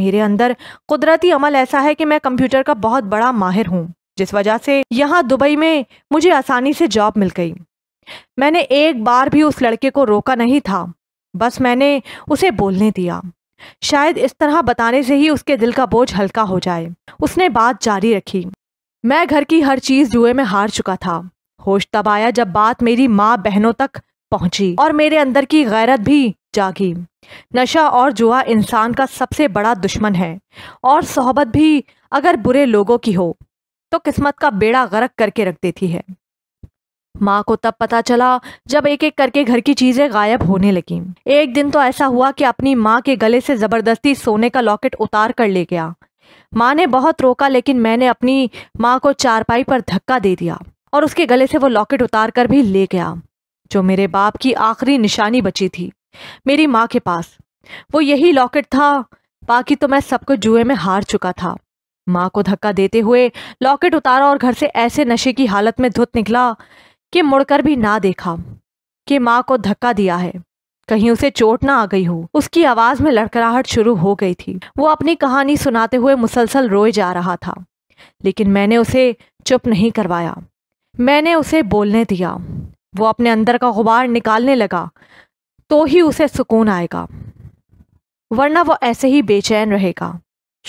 मेरे अंदर कुदरती अमल ऐसा है कि मैं कंप्यूटर का बहुत बड़ा माहिर हूँ जिस वजह से यहाँ दुबई में मुझे आसानी से जॉब मिल गई मैंने एक बार भी उस लड़के को रोका नहीं था बस मैंने उसे बोलने दिया शायद इस तरह बताने से ही उसके दिल का बोझ हल्का हो जाए उसने बात जारी रखी मैं घर की हर चीज़ जुए में हार चुका था होश तब आया जब बात मेरी माँ बहनों तक पहुंची और मेरे अंदर की गैरत भी जागी नशा और जुआ इंसान का सबसे बड़ा दुश्मन है और सोहबत भी अगर बुरे लोगों की हो तो किस्मत का बेड़ा गरक करके रख देती है माँ को तब पता चला जब एक एक करके घर की चीज़ें गायब होने लगीं एक दिन तो ऐसा हुआ कि अपनी माँ के गले से ज़बरदस्ती सोने का लॉकेट उतार कर ले गया माँ ने बहुत रोका लेकिन मैंने अपनी माँ को चारपाई पर धक्का दे दिया और उसके गले से वो लॉकेट उतार कर भी ले गया जो मेरे बाप की आखिरी निशानी बची थी मेरी माँ के पास वो यही लॉकेट था बाकी तो मैं सबको जुए में हार चुका था माँ को धक्का देते हुए लॉकेट उतारा और घर से ऐसे नशे की हालत में धुत निकला कि मुड़कर भी ना देखा कि माँ को धक्का दिया है कहीं उसे चोट ना आ गई हो उसकी आवाज में लड़कड़ाहट शुरू हो गई थी वो अपनी कहानी सुनाते हुए मुसलसल रोए जा रहा था लेकिन मैंने उसे चुप नहीं करवाया मैंने उसे बोलने दिया वो अपने अंदर का गुबार निकालने लगा तो ही उसे सुकून आएगा वरना वो ऐसे ही बेचैन रहेगा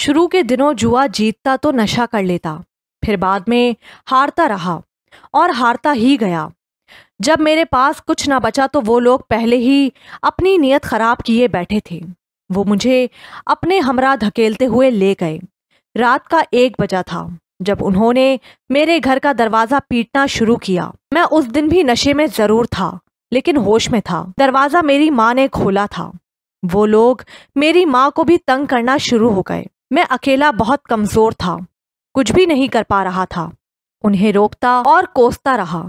शुरू के दिनों जुआ जीतता तो नशा कर लेता फिर बाद में हारता रहा और हारता ही गया जब मेरे पास कुछ ना बचा तो वो लोग पहले ही अपनी नीयत ख़राब किए बैठे थे वो मुझे अपने हमरा धकेलते हुए ले गए रात का एक बजा था जब उन्होंने मेरे घर का दरवाज़ा पीटना शुरू किया मैं उस दिन भी नशे में ज़रूर था लेकिन होश में था दरवाज़ा मेरी माँ ने खोला था वो लोग मेरी माँ को भी तंग करना शुरू हो गए मैं अकेला बहुत कमज़ोर था कुछ भी नहीं कर पा रहा था उन्हें रोकता और कोसता रहा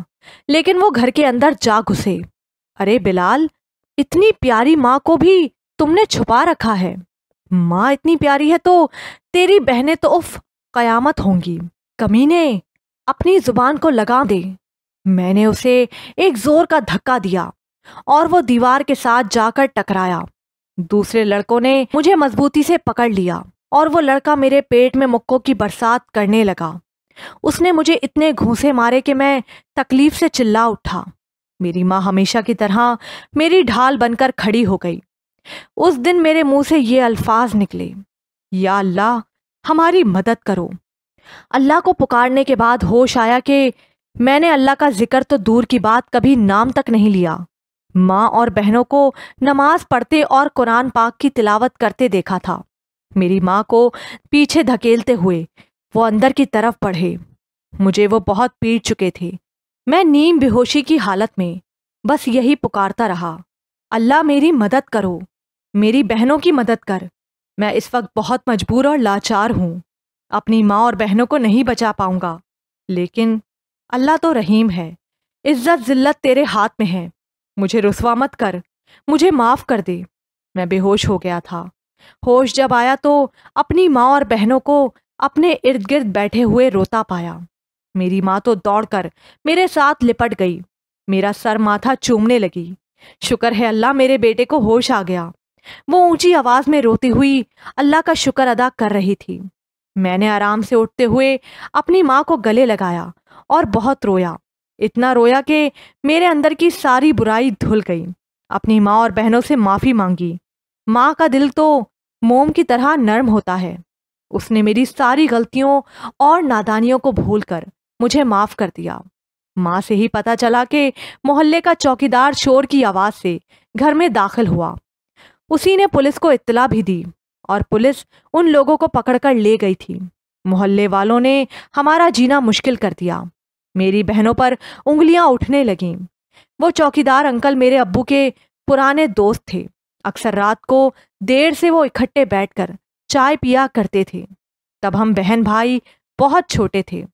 लेकिन वो घर के अंदर जा घुसे अरे बिलाल इतनी प्यारी माँ को भी तुमने छुपा रखा है माँ इतनी प्यारी है तो तेरी बहनें तो उफ कयामत होंगी कमीने अपनी जुबान को लगा दे मैंने उसे एक जोर का धक्का दिया और वो दीवार के साथ जाकर टकराया दूसरे लड़कों ने मुझे मजबूती से पकड़ लिया और वो लड़का मेरे पेट में मुक्कों की बरसात करने लगा उसने मुझे इतने घूसे मारे कि मैं तकलीफ से चिल्ला उठा मेरी माँ हमेशा की तरह मेरी ढाल बनकर खड़ी हो गई उस दिन मेरे मुंह से ये अल्फाज निकले या अल्लाह हमारी मदद करो अल्लाह को पुकारने के बाद होश आया कि मैंने अल्लाह का जिक्र तो दूर की बात कभी नाम तक नहीं लिया माँ और बहनों को नमाज पढ़ते और कुरान पाक की तिलावत करते देखा था मेरी माँ को पीछे धकेलते हुए वो अंदर की तरफ बढ़े मुझे वो बहुत पीट चुके थे मैं नीम बेहोशी की हालत में बस यही पुकारता रहा अल्लाह मेरी मदद करो मेरी बहनों की मदद कर मैं इस वक्त बहुत मजबूर और लाचार हूँ अपनी माँ और बहनों को नहीं बचा पाऊंगा लेकिन अल्लाह तो रहीम है इज्जत जिल्लत तेरे हाथ में है मुझे रुसवा मत कर मुझे माफ़ कर दे मैं बेहोश हो गया था होश जब आया तो अपनी माँ और बहनों को अपने इर्द गिर्द बैठे हुए रोता पाया मेरी माँ तो दौड़कर मेरे साथ लिपट गई मेरा सर माथा चूमने लगी शुक्र है अल्लाह मेरे बेटे को होश आ गया वो ऊंची आवाज में रोती हुई अल्लाह का शुक्र अदा कर रही थी मैंने आराम से उठते हुए अपनी माँ को गले लगाया और बहुत रोया इतना रोया कि मेरे अंदर की सारी बुराई धुल गई अपनी माँ और बहनों से माफ़ी मांगी माँ का दिल तो मोम की तरह नर्म होता है उसने मेरी सारी गलतियों और नादानियों को भूल कर मुझे माफ़ कर दिया माँ से ही पता चला कि मोहल्ले का चौकीदार शोर की आवाज़ से घर में दाखिल हुआ उसी ने पुलिस को इत्तला भी दी और पुलिस उन लोगों को पकड़कर ले गई थी मोहल्ले वालों ने हमारा जीना मुश्किल कर दिया मेरी बहनों पर उंगलियां उठने लगीं वो चौकीदार अंकल मेरे अब्बू के पुराने दोस्त थे अक्सर रात को देर से वो इकट्ठे बैठकर चाय पिया करते थे तब हम बहन भाई बहुत छोटे थे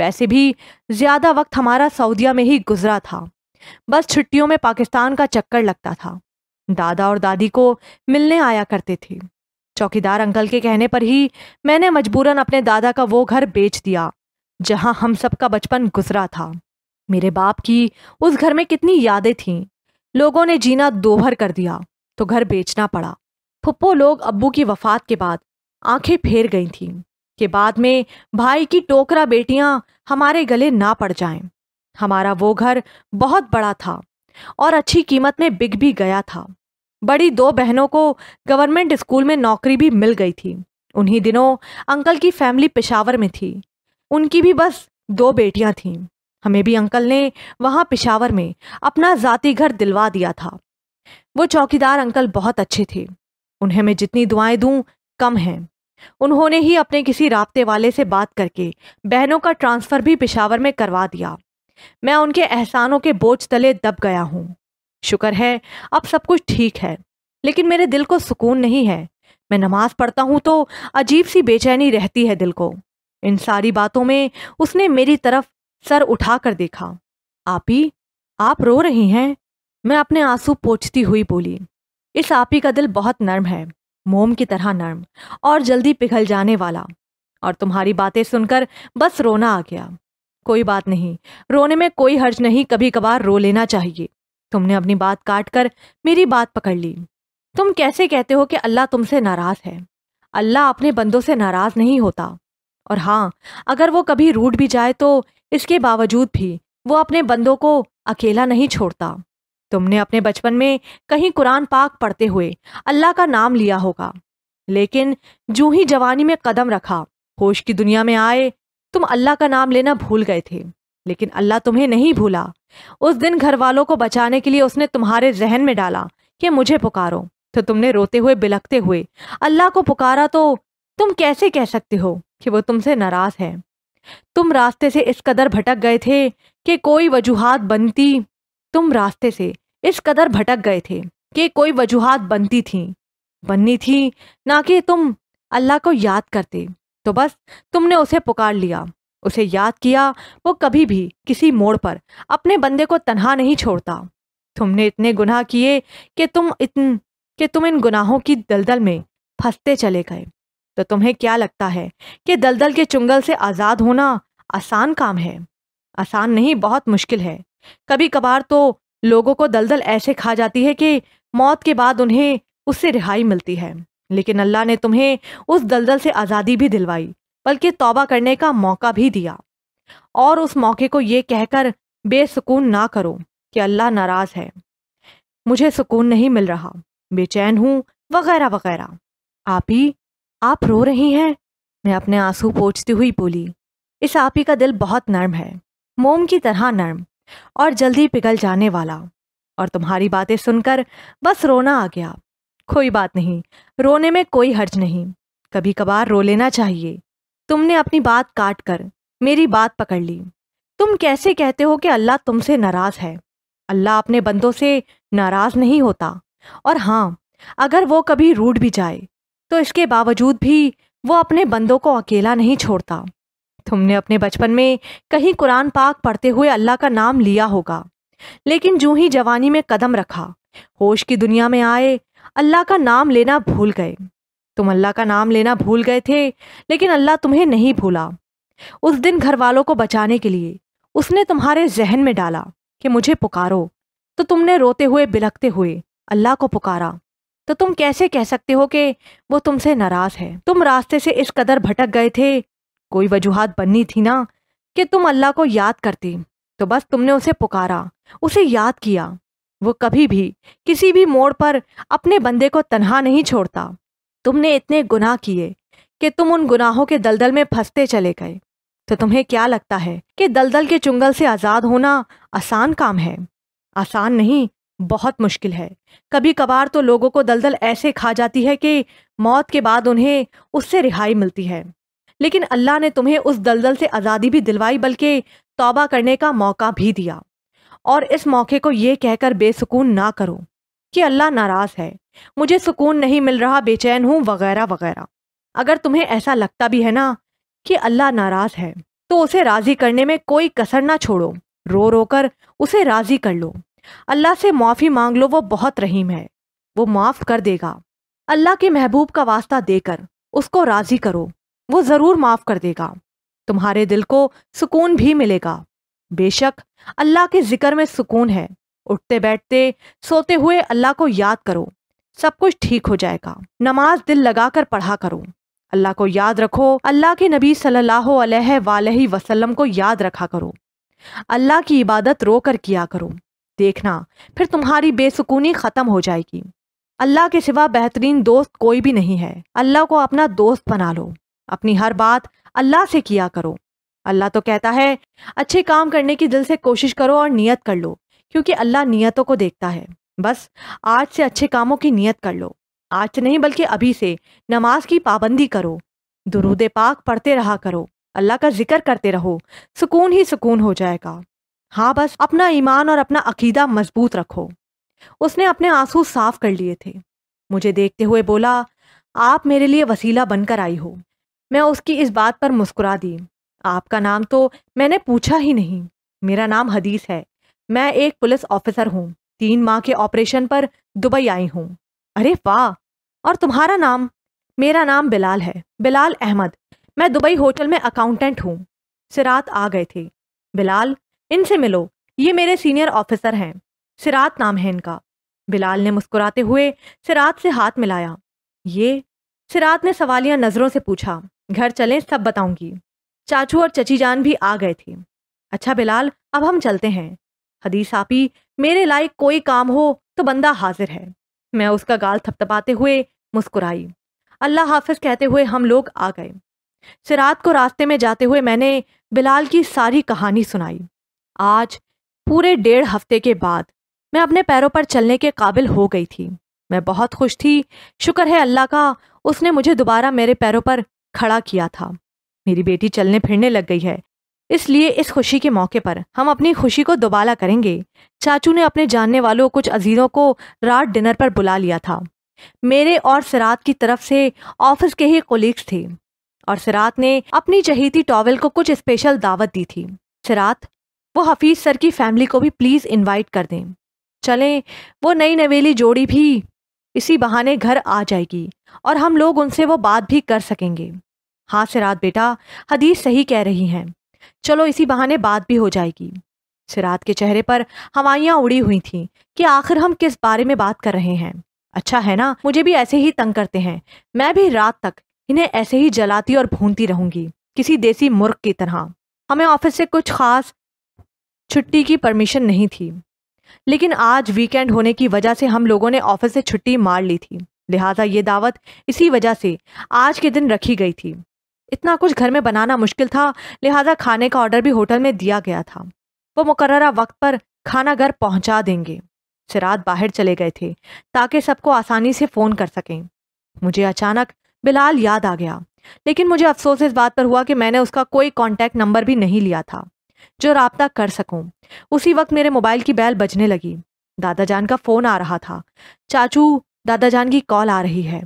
वैसे भी ज़्यादा वक्त हमारा सऊदिया में ही गुजरा था बस छुट्टियों में पाकिस्तान का चक्कर लगता था दादा और दादी को मिलने आया करते थे चौकीदार अंकल के कहने पर ही मैंने मजबूरन अपने दादा का वो घर बेच दिया जहां हम सबका बचपन गुजरा था मेरे बाप की उस घर में कितनी यादें थीं लोगों ने जीना दोभर कर दिया तो घर बेचना पड़ा फुप्पो लोग अब्बू की वफात के बाद आंखें फेर गई थीं के बाद में भाई की टोकरा बेटियां हमारे गले ना पड़ जाएं हमारा वो घर बहुत बड़ा था और अच्छी कीमत में बिक भी गया था बड़ी दो बहनों को गवर्नमेंट स्कूल में नौकरी भी मिल गई थी उन्हीं दिनों अंकल की फैमिली पेशावर में थी उनकी भी बस दो बेटियां थीं हमें भी अंकल ने वहाँ पेशावर में अपना जाति घर दिलवा दिया था वो चौकीदार अंकल बहुत अच्छे थे उन्हें मैं जितनी दुआएं दूं कम हैं उन्होंने ही अपने किसी रबते वाले से बात करके बहनों का ट्रांसफ़र भी पेशावर में करवा दिया मैं उनके एहसानों के बोझ तले दब गया हूँ शुक्र है अब सब कुछ ठीक है लेकिन मेरे दिल को सुकून नहीं है मैं नमाज पढ़ता हूँ तो अजीब सी बेचैनी रहती है दिल को इन सारी बातों में उसने मेरी तरफ सर उठा कर देखा आपी आप रो रही हैं मैं अपने आंसू पोछती हुई बोली इस आपी का दिल बहुत नर्म है मोम की तरह नर्म और जल्दी पिघल जाने वाला और तुम्हारी बातें सुनकर बस रोना आ गया कोई बात नहीं रोने में कोई हर्ज नहीं कभी कभार रो लेना चाहिए तुमने अपनी बात काट कर मेरी बात पकड़ ली तुम कैसे कहते हो कि अल्लाह तुमसे नाराज़ है अल्लाह अपने बंदों से नाराज़ नहीं होता और हाँ अगर वो कभी रूट भी जाए तो इसके बावजूद भी वो अपने बंदों को अकेला नहीं छोड़ता तुमने अपने बचपन में कहीं कुरान पाक पढ़ते हुए अल्लाह का नाम लिया होगा लेकिन जू ही जवानी में कदम रखा होश की दुनिया में आए तुम अल्लाह का नाम लेना भूल गए थे लेकिन अल्लाह तुम्हें नहीं भूला उस दिन घर वालों को बचाने के लिए उसने तुम्हारे जहन में डाला कि मुझे पुकारो तो तुमने रोते हुए बिलखते हुए अल्लाह को पुकारा तो तुम कैसे कह सकते हो कि वो तुमसे नाराज है तुम रास्ते से इस कदर भटक गए थे कि कोई वजूहत बनती तुम रास्ते से इस कदर भटक गए थे कि कोई वजूहत बनती थी बननी थी ना कि तुम अल्लाह को याद करते तो बस तुमने उसे पुकार लिया उसे याद किया वो कभी भी किसी मोड़ पर अपने बंदे को तनहा नहीं छोड़ता तुमने इतने गुनाह किए कि तुम इतन कि तुम इन गुनाहों की दलदल में फंसते चले गए तो तुम्हें क्या लगता है कि दलदल के चुंगल से आज़ाद होना आसान काम है आसान नहीं बहुत मुश्किल है कभी कभार तो लोगों को दलदल ऐसे खा जाती है कि मौत के बाद उन्हें उससे रिहाई मिलती है लेकिन अल्लाह ने तुम्हें उस दलदल से आज़ादी भी दिलवाई बल्कि तौबा करने का मौका भी दिया और उस मौके को ये कहकर बेसुकून ना करो कि अल्लाह नाराज है मुझे सुकून नहीं मिल रहा बेचैन हूँ वगैरह वगैरह आप ही आप रो रही हैं मैं अपने आंसू पोछती हुई बोली इस आप ही का दिल बहुत नर्म है मोम की तरह नर्म और जल्दी पिघल जाने वाला और तुम्हारी बातें सुनकर बस रोना आ गया कोई बात नहीं रोने में कोई हर्ज नहीं कभी कभार रो लेना चाहिए तुमने अपनी बात काट कर मेरी बात पकड़ ली तुम कैसे कहते हो कि अल्लाह तुमसे नाराज़ है अल्लाह अपने बंदों से नाराज़ नहीं होता और हाँ अगर वो कभी रूठ भी जाए तो इसके बावजूद भी वो अपने बंदों को अकेला नहीं छोड़ता तुमने अपने बचपन में कहीं कुरान पाक पढ़ते हुए अल्लाह का नाम लिया होगा लेकिन जूं ही जवानी में कदम रखा होश की दुनिया में आए अल्लाह का नाम लेना भूल गए तुम अल्लाह का नाम लेना भूल गए थे लेकिन अल्लाह तुम्हें नहीं भूला उस दिन घर वालों को बचाने के लिए उसने तुम्हारे जहन में डाला कि मुझे पुकारो तो तुमने रोते हुए बिलखते हुए अल्लाह को पुकारा तो तुम कैसे कह सकते हो कि वो तुमसे नाराज है तुम रास्ते से इस कदर भटक गए थे कोई वजूहत बननी थी ना कि तुम अल्लाह को याद करते तो बस तुमने उसे पुकारा उसे याद किया वो कभी भी किसी भी मोड़ पर अपने बंदे को तनहा नहीं छोड़ता तुमने इतने गुनाह किए कि तुम उन गुनाहों के दलदल में फंसते चले गए तो तुम्हें क्या लगता है कि दलदल के चुंगल से आज़ाद होना आसान काम है आसान नहीं बहुत मुश्किल है कभी कभार तो लोगों को दलदल ऐसे खा जाती है कि मौत के बाद उन्हें उससे रिहाई मिलती है लेकिन अल्लाह ने तुम्हें उस दलदल से आज़ादी भी दिलवाई बल्कि तौबा करने का मौका भी दिया और इस मौके को ये कहकर बेसुकून ना करो कि अल्लाह नाराज़ है मुझे सुकून नहीं मिल रहा बेचैन हूँ वगैरह वगैरह अगर तुम्हें ऐसा लगता भी है ना कि अल्लाह नाराज़ है तो उसे राज़ी करने में कोई कसर ना छोड़ो रो रो कर उसे राज़ी कर लो अल्लाह से माफ़ी मांग लो वो बहुत रहीम है वो माफ़ कर देगा अल्लाह के महबूब का वास्ता देकर उसको राज़ी करो वो ज़रूर माफ़ कर देगा तुम्हारे दिल को सुकून भी मिलेगा बेशक अल्लाह के ज़िक्र में सुकून है उठते बैठते सोते हुए अल्लाह को याद करो सब कुछ ठीक हो जाएगा नमाज दिल लगाकर पढ़ा करो अल्लाह को याद रखो अल्लाह के नबी सल्लल्लाहु अलैहि वसल्लम को याद रखा करो अल्लाह की इबादत रो कर किया करो देखना फिर तुम्हारी बेसुकूनी ख़त्म हो जाएगी अल्लाह के सिवा बेहतरीन दोस्त कोई भी नहीं है अल्लाह को अपना दोस्त बना लो अपनी हर बात अल्लाह से किया करो अल्लाह तो कहता है अच्छे काम करने की दिल से कोशिश करो और नियत कर लो क्योंकि अल्लाह नियतों को देखता है बस आज से अच्छे कामों की नियत कर लो आज से नहीं बल्कि अभी से नमाज की पाबंदी करो दुरूद पाक पढ़ते रहा करो अल्लाह का जिक्र करते रहो सुकून ही सुकून हो जाएगा हाँ बस अपना ईमान और अपना अकीदा मजबूत रखो उसने अपने आंसू साफ कर लिए थे मुझे देखते हुए बोला आप मेरे लिए वसीला बनकर आई हो मैं उसकी इस बात पर मुस्कुरा दी आपका नाम तो मैंने पूछा ही नहीं मेरा नाम हदीस है मैं एक पुलिस ऑफिसर हूँ तीन माह के ऑपरेशन पर दुबई आई हूँ अरे वाह और तुम्हारा नाम मेरा नाम बिलाल है बिलाल अहमद मैं दुबई होटल में अकाउंटेंट हूँ सिरात आ गए थे बिलाल इनसे मिलो ये मेरे सीनियर ऑफिसर हैं सिरात नाम है इनका बिलाल ने मुस्कुराते हुए सिरात से हाथ मिलाया ये सिरात ने सवालिया नज़रों से पूछा घर चलें सब बताऊंगी चाचू और चची जान भी आ गए थे अच्छा बिलाल अब हम चलते हैं हदीस आपी मेरे लायक कोई काम हो तो बंदा हाजिर है मैं उसका गाल थपथपाते हुए मुस्कुराई अल्लाह हाफिज कहते हुए हम लोग आ गए सिरात को रास्ते में जाते हुए मैंने बिलाल की सारी कहानी सुनाई आज पूरे डेढ़ हफ्ते के बाद मैं अपने पैरों पर चलने के काबिल हो गई थी मैं बहुत खुश थी शुक्र है अल्लाह का उसने मुझे दोबारा मेरे पैरों पर खड़ा किया था मेरी बेटी चलने फिरने लग गई है इसलिए इस खुशी के मौके पर हम अपनी खुशी को दोबाला करेंगे चाचू ने अपने जानने वालों कुछ अजीज़ों को रात डिनर पर बुला लिया था मेरे और सिरात की तरफ से ऑफिस के ही कोलीग्स थे और सिरात ने अपनी चहेती टॉवल को कुछ स्पेशल दावत दी थी सिरात वो हफीज सर की फैमिली को भी प्लीज़ इनवाइट कर दें चलें वो नई नवेली जोड़ी भी इसी बहाने घर आ जाएगी और हम लोग उनसे वो बात भी कर सकेंगे हाँ सिरात बेटा हदीस सही कह रही हैं चलो इसी बहाने बात भी हो जाएगी सिरात के चेहरे पर हवाइयाँ उड़ी हुई थीं कि आखिर हम किस बारे में बात कर रहे हैं अच्छा है ना मुझे भी ऐसे ही तंग करते हैं मैं भी रात तक इन्हें ऐसे ही जलाती और भूनती रहूंगी किसी देसी मुर्ख की तरह हमें ऑफिस से कुछ खास छुट्टी की परमिशन नहीं थी लेकिन आज वीकेंड होने की वजह से हम लोगों ने ऑफिस से छुट्टी मार ली थी लिहाजा ये दावत इसी वजह से आज के दिन रखी गई थी इतना कुछ घर में बनाना मुश्किल था लिहाजा खाने का ऑर्डर भी होटल में दिया गया था वो मुकर्रा वक्त पर खाना घर पहुंचा देंगे सिरात बाहर चले गए थे ताकि सबको आसानी से फ़ोन कर सकें मुझे अचानक बिलाल याद आ गया लेकिन मुझे अफसोस इस बात पर हुआ कि मैंने उसका कोई कॉन्टैक्ट नंबर भी नहीं लिया था जो रबता कर सकूं। उसी वक्त मेरे मोबाइल की बैल बजने लगी दादा जान का फ़ोन आ रहा था चाचू दादा जान की कॉल आ रही है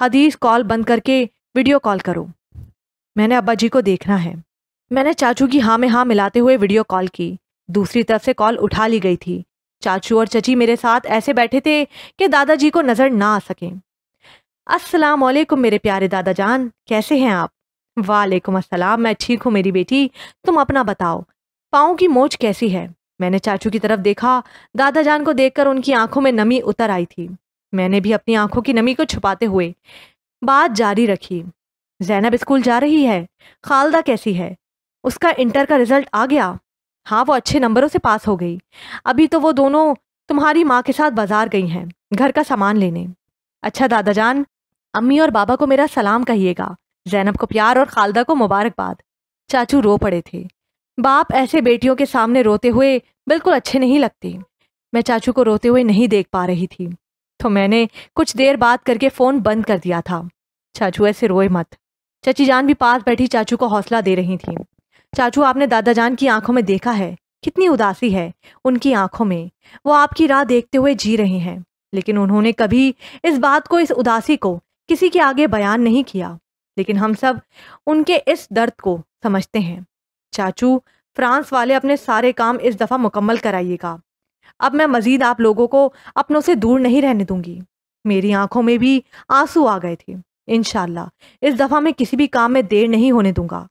हदीस कॉल बंद करके वीडियो कॉल करो मैंने अब्बा जी को देखना है मैंने चाचू की हाँ में हाँ मिलाते हुए वीडियो कॉल की दूसरी तरफ से कॉल उठा ली गई थी चाचू और चची मेरे साथ ऐसे बैठे थे कि दादाजी को नज़र ना आ सके अस्सलाम वालेकुम मेरे प्यारे दादा जान कैसे हैं आप वालेकुम अस्सलाम मैं ठीक हूँ मेरी बेटी तुम अपना बताओ पाँव की मोच कैसी है मैंने चाचू की तरफ देखा दादा जान को देखकर उनकी आंखों में नमी उतर आई थी मैंने भी अपनी आंखों की नमी को छुपाते हुए बात जारी रखी जैनब स्कूल जा रही है खालदा कैसी है उसका इंटर का रिजल्ट आ गया हाँ वो अच्छे नंबरों से पास हो गई अभी तो वो दोनों तुम्हारी माँ के साथ बाजार गई हैं घर का सामान लेने अच्छा दादाजान अम्मी और बाबा को मेरा सलाम कहिएगा जैनब को प्यार और खालदा को मुबारकबाद चाचू रो पड़े थे बाप ऐसे बेटियों के सामने रोते हुए बिल्कुल अच्छे नहीं लगते मैं चाचू को रोते हुए नहीं देख पा रही थी तो मैंने कुछ देर बात करके फ़ोन बंद कर दिया था चाचू ऐसे रोए मत चाची जान भी पास बैठी चाचू को हौसला दे रही थी चाचू आपने दादा जान की आंखों में देखा है कितनी उदासी है उनकी आंखों में वो आपकी राह देखते हुए जी रहे हैं लेकिन उन्होंने कभी इस बात को इस उदासी को किसी के आगे बयान नहीं किया लेकिन हम सब उनके इस दर्द को समझते हैं चाचू फ्रांस वाले अपने सारे काम इस दफ़ा मुकम्मल कराइएगा अब मैं मज़ीद आप लोगों को अपनों से दूर नहीं रहने दूंगी मेरी आंखों में भी आंसू आ गए थे इनशाला इस दफ़ा मैं किसी भी काम में देर नहीं होने दूंगा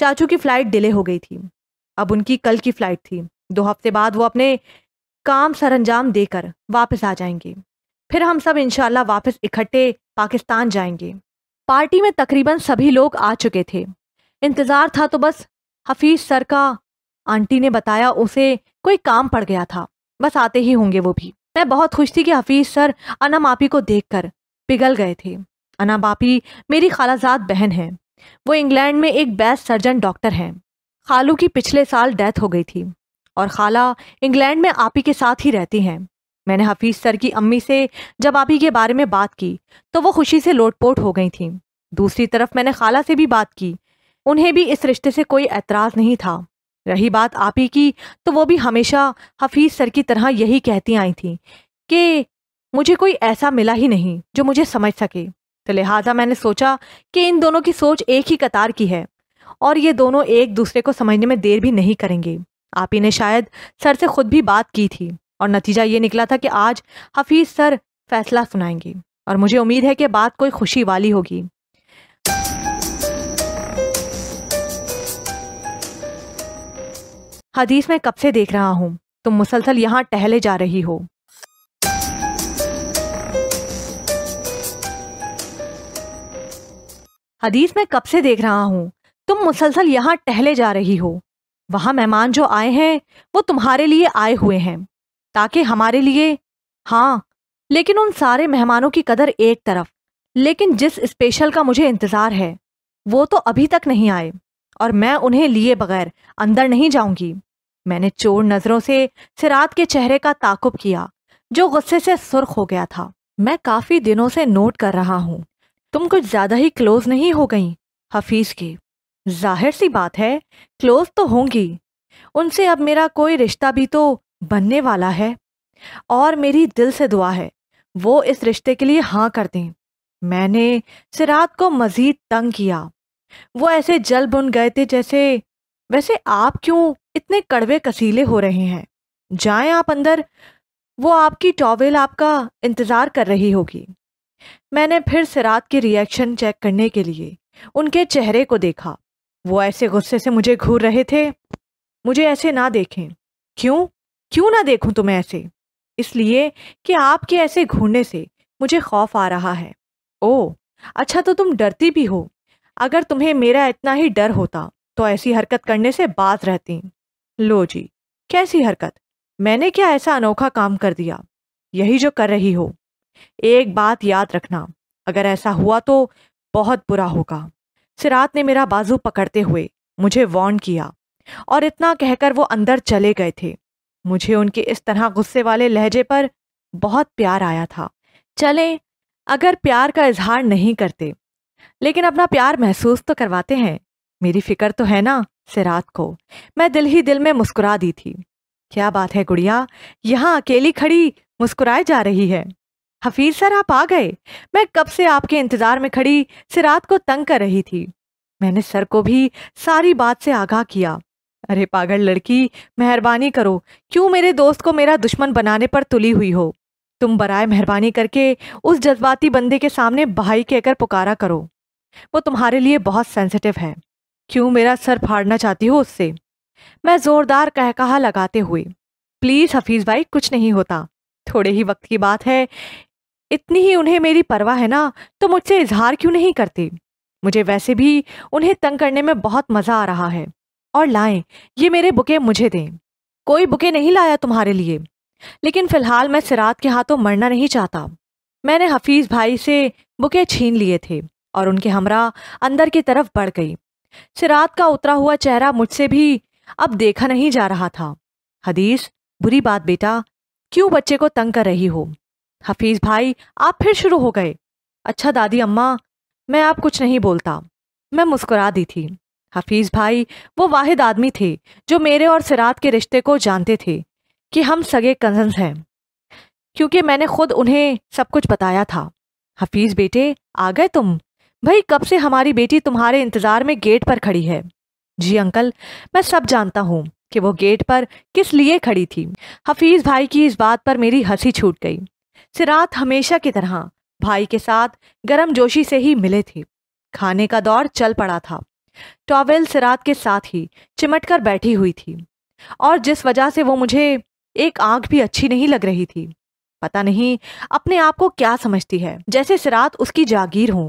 चाचू की फ़्लाइट डिले हो गई थी अब उनकी कल की फ़्लाइट थी दो हफ्ते बाद वो अपने काम सरंजाम देकर वापस आ जाएंगे फिर हम सब इनशाला वापस इकट्ठे पाकिस्तान जाएंगे पार्टी में तकरीबन सभी लोग आ चुके थे इंतज़ार था तो बस हफीज सर का आंटी ने बताया उसे कोई काम पड़ गया था बस आते ही होंगे वो भी मैं बहुत खुश थी कि हफीज सर अनम आपी को देखकर पिघल गए थे अना बापी मेरी खालाजात बहन है वो इंग्लैंड में एक बेस्ट सर्जन डॉक्टर हैं खालू की पिछले साल डेथ हो गई थी और खाला इंग्लैंड में ही के साथ ही रहती हैं मैंने हफीज़ सर की अम्मी से जब ही के बारे में बात की तो वो खुशी से लोटपोट हो गई थी दूसरी तरफ मैंने खाला से भी बात की उन्हें भी इस रिश्ते से कोई एतराज़ नहीं था रही बात आप ही की तो वो भी हमेशा हफीज़ सर की तरह यही कहती आई थी कि मुझे कोई ऐसा मिला ही नहीं जो मुझे समझ सके तो लिहाजा मैंने सोचा कि इन दोनों की सोच एक ही कतार की है और ये दोनों एक दूसरे को समझने में देर भी नहीं करेंगे आप ही ने शायद सर से खुद भी बात की थी और नतीजा ये निकला था कि आज हफीज़ सर फैसला सुनाएंगे और मुझे उम्मीद है कि बात कोई खुशी वाली होगी हदीस मैं कब से देख रहा हूँ तुम मुसलसल यहाँ टहले जा रही हो हदीस मैं कब से देख रहा हूँ तुम मुसलसल यहाँ टहले जा रही हो वहाँ मेहमान जो आए हैं वो तुम्हारे लिए आए हुए हैं ताकि हमारे लिए हाँ लेकिन उन सारे मेहमानों की कदर एक तरफ लेकिन जिस स्पेशल का मुझे इंतज़ार है वो तो अभी तक नहीं आए और मैं उन्हें लिए बगैर अंदर नहीं जाऊंगी मैंने चोर नज़रों से सिरात के चेहरे का ताकुब किया जो गुस्से से सुर्ख हो गया था मैं काफ़ी दिनों से नोट कर रहा हूँ तुम कुछ ज़्यादा ही क्लोज नहीं हो गई हफीज़ की जाहिर सी बात है क्लोज तो होंगी उनसे अब मेरा कोई रिश्ता भी तो बनने वाला है और मेरी दिल से दुआ है वो इस रिश्ते के लिए हाँ कर दें मैंने सिरात को मज़ीद तंग किया वो ऐसे जल बुन गए थे जैसे वैसे आप क्यों इतने कड़वे कसीले हो रहे हैं जाएं आप अंदर वो आपकी टॉवेल आपका इंतज़ार कर रही होगी मैंने फिर सिरात के रिएक्शन चेक करने के लिए उनके चेहरे को देखा वो ऐसे गुस्से से मुझे घूर रहे थे मुझे ऐसे ना देखें क्यों क्यों ना देखूं तुम्हें ऐसे इसलिए कि आपके ऐसे घूरने से मुझे खौफ आ रहा है ओ अच्छा तो तुम डरती भी हो अगर तुम्हें मेरा इतना ही डर होता तो ऐसी हरकत करने से बात रहती लो जी कैसी हरकत मैंने क्या ऐसा अनोखा काम कर दिया यही जो कर रही हो एक बात याद रखना अगर ऐसा हुआ तो बहुत बुरा होगा सिरात ने मेरा बाजू पकड़ते हुए मुझे वार्न किया और इतना कहकर वो अंदर चले गए थे मुझे उनके इस तरह गुस्से वाले लहजे पर बहुत प्यार आया था चलें अगर प्यार का इजहार नहीं करते लेकिन अपना प्यार महसूस तो करवाते हैं मेरी फिक्र तो है ना सिरात को मैं दिल ही दिल में मुस्कुरा दी थी क्या बात है गुड़िया यहाँ अकेली खड़ी मुस्कुराए जा रही है हफीज सर आप आ गए मैं कब से आपके इंतजार में खड़ी सिरात को तंग कर रही थी मैंने सर को भी सारी बात से आगाह किया अरे पागल लड़की मेहरबानी करो क्यों मेरे दोस्त को मेरा दुश्मन बनाने पर तुली हुई हो तुम बराए मेहरबानी करके उस जज्बाती बंदे के सामने भाई कहकर पुकारा करो वो तुम्हारे लिए बहुत सेंसिटिव है क्यों मेरा सर फाड़ना चाहती हो उससे मैं जोरदार कहकहा लगाते हुए प्लीज़ हफीज़ भाई कुछ नहीं होता थोड़े ही वक्त की बात है इतनी ही उन्हें मेरी परवाह है ना तो मुझसे इजहार क्यों नहीं करती मुझे वैसे भी उन्हें तंग करने में बहुत मज़ा आ रहा है और लाएं ये मेरे बुके मुझे दें कोई बुके नहीं लाया तुम्हारे लिए लेकिन फ़िलहाल मैं सिरात के हाथों मरना नहीं चाहता मैंने हफीज़ भाई से बुके छीन लिए थे और उनके हमरा अंदर की तरफ बढ़ गई सिरात का उतरा हुआ चेहरा मुझसे भी अब देखा नहीं जा रहा था हदीस बुरी बात बेटा क्यों बच्चे को तंग कर रही हो हफीज़ भाई आप फिर शुरू हो गए अच्छा दादी अम्मा मैं आप कुछ नहीं बोलता मैं मुस्कुरा दी थी हफीज़ भाई वो वाहिद आदमी थे जो मेरे और सिरात के रिश्ते को जानते थे कि हम सगे कजन्स हैं क्योंकि मैंने खुद उन्हें सब कुछ बताया था हफीज़ बेटे आ गए तुम भाई कब से हमारी बेटी तुम्हारे इंतज़ार में गेट पर खड़ी है जी अंकल मैं सब जानता हूँ कि वो गेट पर किस लिए खड़ी थी हफीज़ भाई की इस बात पर मेरी हंसी छूट गई सिरात हमेशा की तरह भाई के साथ गर्म जोशी से ही मिले थे खाने का दौर चल पड़ा था टॉवेल सिरात के साथ ही चिमट कर बैठी हुई थी और जिस वजह से वो मुझे एक आंख भी अच्छी नहीं लग रही थी पता नहीं अपने आप को क्या समझती है जैसे सिरात उसकी जागीर हो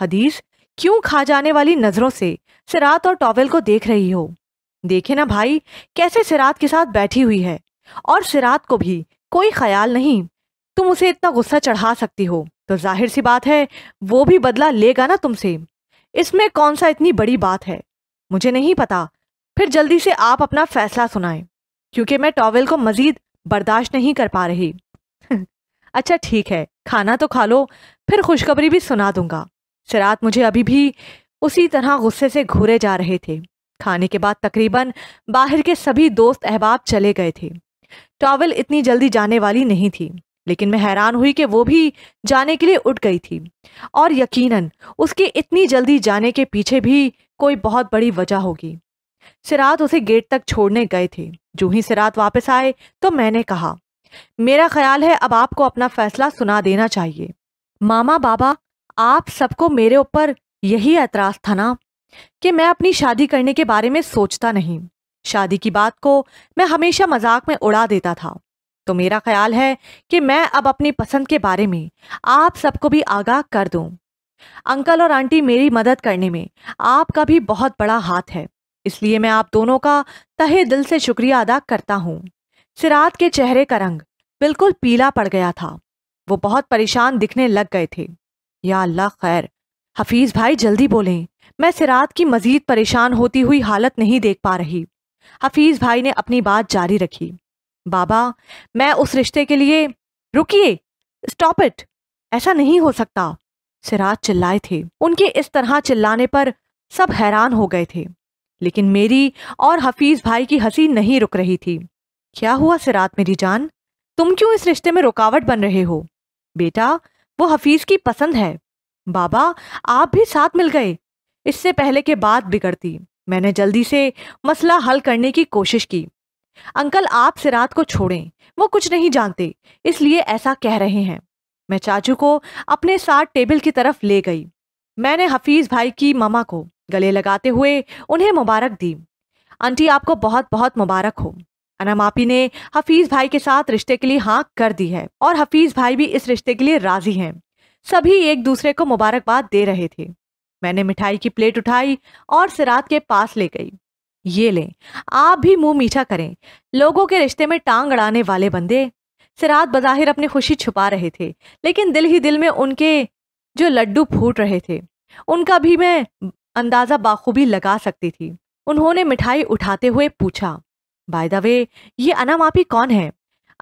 हदीस क्यों खा जाने वाली नजरों से सिरात और टॉवेल को देख रही हो देखे ना भाई कैसे सिरात के साथ बैठी हुई है और सिरात को भी कोई ख्याल नहीं तुम उसे इतना गुस्सा चढ़ा सकती हो तो जाहिर सी बात है वो भी बदला लेगा ना तुमसे इसमें कौन सा इतनी बड़ी बात है मुझे नहीं पता फिर जल्दी से आप अपना फैसला सुनाएं क्योंकि मैं टॉवेल को मजीद बर्दाश्त नहीं कर पा रही अच्छा ठीक है खाना तो खा लो फिर खुशखबरी भी सुना दूंगा सिरात मुझे अभी भी उसी तरह गुस्से से घूरे जा रहे थे खाने के बाद तकरीबन बाहर के सभी दोस्त अहबाब चले गए थे टॉवल इतनी जल्दी जाने वाली नहीं थी लेकिन मैं हैरान हुई कि वो भी जाने के लिए उठ गई थी और यकीनन उसके इतनी जल्दी जाने के पीछे भी कोई बहुत बड़ी वजह होगी सिरात उसे गेट तक छोड़ने गए थे जो ही सिरात वापस आए तो मैंने कहा मेरा ख्याल है अब आपको अपना फैसला सुना देना चाहिए मामा बाबा आप सबको मेरे ऊपर यही एतराज़ था ना कि मैं अपनी शादी करने के बारे में सोचता नहीं शादी की बात को मैं हमेशा मजाक में उड़ा देता था तो मेरा ख्याल है कि मैं अब अपनी पसंद के बारे में आप सबको भी आगाह कर दूं। अंकल और आंटी मेरी मदद करने में आपका भी बहुत बड़ा हाथ है इसलिए मैं आप दोनों का तहे दिल से शुक्रिया अदा करता हूँ सिरात के चेहरे का रंग बिल्कुल पीला पड़ गया था वो बहुत परेशान दिखने लग गए थे या अल्लाह खैर हफीज़ भाई जल्दी बोलें मैं सिरात की मजीद परेशान होती हुई हालत नहीं देख पा रही हफीज़ भाई ने अपनी बात जारी रखी बाबा मैं उस रिश्ते के लिए रुकिए स्टॉप इट ऐसा नहीं हो सकता सिराज चिल्लाए थे उनके इस तरह चिल्लाने पर सब हैरान हो गए थे लेकिन मेरी और हफीज भाई की हंसी नहीं रुक रही थी क्या हुआ सिरात मेरी जान तुम क्यों इस रिश्ते में रुकावट बन रहे हो बेटा वो हफीज की पसंद है बाबा आप भी साथ मिल गए इससे पहले के बात बिगड़ती मैंने जल्दी से मसला हल करने की कोशिश की अंकल आप सिरात को छोड़ें वो कुछ नहीं जानते इसलिए ऐसा कह रहे हैं मैं चाचू को अपने साथ टेबल की तरफ ले गई मैंने हफीज़ भाई की ममा को गले लगाते हुए उन्हें मुबारक दी आंटी आपको बहुत बहुत मुबारक हो अनामापी ने हफीज़ भाई के साथ रिश्ते के लिए हाँ कर दी है और हफीज़ भाई भी इस रिश्ते के लिए राज़ी हैं सभी एक दूसरे को मुबारकबाद दे रहे थे मैंने मिठाई की प्लेट उठाई और सिरात के पास ले गई ये लें आप भी मुंह मीठा करें लोगों के रिश्ते में टांग अड़ाने वाले बंदे सिरात बज़ाहिर अपनी खुशी छुपा रहे थे लेकिन दिल ही दिल में उनके जो लड्डू फूट रहे थे उनका भी मैं अंदाज़ा बाखूबी लगा सकती थी उन्होंने मिठाई उठाते हुए पूछा बाय द वे ये अनम आपी कौन है